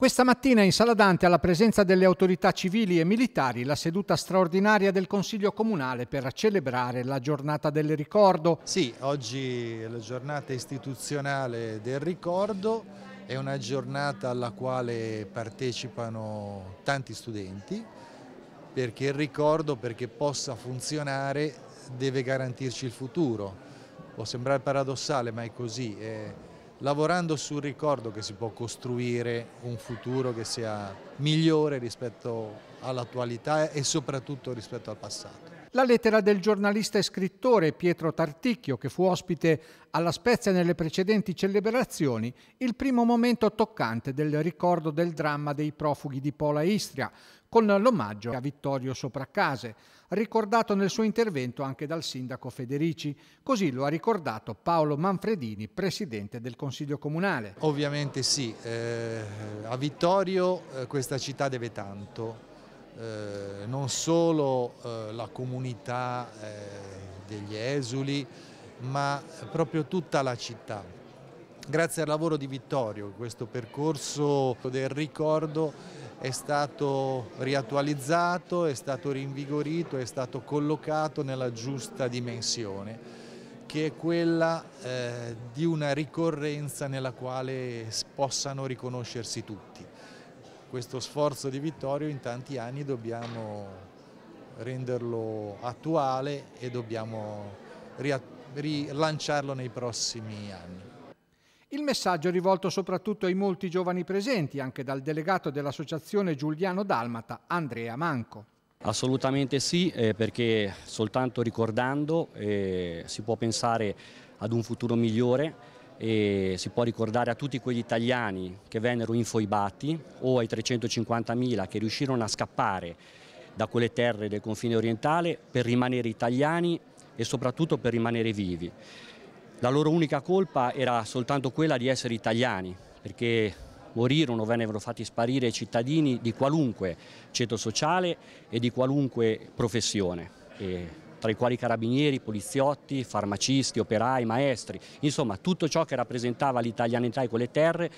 Questa mattina in Sala Dante, alla presenza delle autorità civili e militari, la seduta straordinaria del Consiglio Comunale per celebrare la giornata del ricordo. Sì, oggi è la giornata istituzionale del ricordo, è una giornata alla quale partecipano tanti studenti, perché il ricordo, perché possa funzionare, deve garantirci il futuro. Può sembrare paradossale, ma è così. È lavorando sul ricordo che si può costruire un futuro che sia migliore rispetto all'attualità e soprattutto rispetto al passato la lettera del giornalista e scrittore Pietro Tarticchio, che fu ospite alla Spezia nelle precedenti celebrazioni, il primo momento toccante del ricordo del dramma dei profughi di Pola Istria, con l'omaggio a Vittorio Sopraccase, ricordato nel suo intervento anche dal sindaco Federici. Così lo ha ricordato Paolo Manfredini, presidente del Consiglio Comunale. Ovviamente sì, eh, a Vittorio eh, questa città deve tanto eh, non solo eh, la comunità eh, degli esuli ma proprio tutta la città. Grazie al lavoro di Vittorio questo percorso del ricordo è stato riattualizzato, è stato rinvigorito, è stato collocato nella giusta dimensione che è quella eh, di una ricorrenza nella quale possano riconoscersi tutti questo sforzo di Vittorio in tanti anni dobbiamo renderlo attuale e dobbiamo rilanciarlo nei prossimi anni. Il messaggio è rivolto soprattutto ai molti giovani presenti, anche dal delegato dell'associazione Giuliano Dalmata, Andrea Manco. Assolutamente sì, eh, perché soltanto ricordando eh, si può pensare ad un futuro migliore, e si può ricordare a tutti quegli italiani che vennero infoibati o ai 350.000 che riuscirono a scappare da quelle terre del confine orientale per rimanere italiani e soprattutto per rimanere vivi. La loro unica colpa era soltanto quella di essere italiani, perché morirono, vennero fatti sparire cittadini di qualunque ceto sociale e di qualunque professione. E tra i quali carabinieri, poliziotti, farmacisti, operai, maestri, insomma tutto ciò che rappresentava l'italianità e quelle terre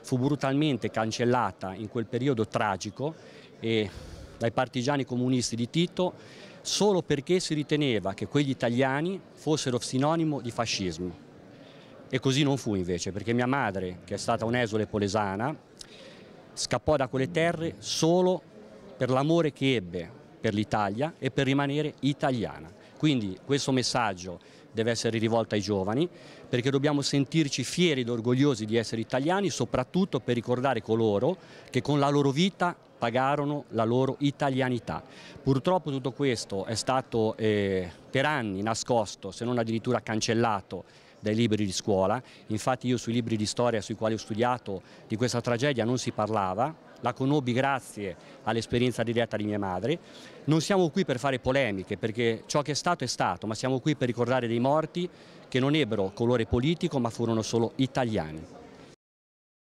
fu brutalmente cancellata in quel periodo tragico e dai partigiani comunisti di Tito solo perché si riteneva che quegli italiani fossero sinonimo di fascismo. E così non fu invece, perché mia madre, che è stata un'esole polesana, scappò da quelle terre solo per l'amore che ebbe per l'Italia e per rimanere italiana. Quindi questo messaggio deve essere rivolto ai giovani perché dobbiamo sentirci fieri ed orgogliosi di essere italiani, soprattutto per ricordare coloro che con la loro vita pagarono la loro italianità. Purtroppo tutto questo è stato eh, per anni nascosto, se non addirittura cancellato dai libri di scuola, infatti io sui libri di storia sui quali ho studiato di questa tragedia non si parlava, la conobbi grazie all'esperienza diretta di mia madre. Non siamo qui per fare polemiche perché ciò che è stato è stato, ma siamo qui per ricordare dei morti che non ebbero colore politico ma furono solo italiani.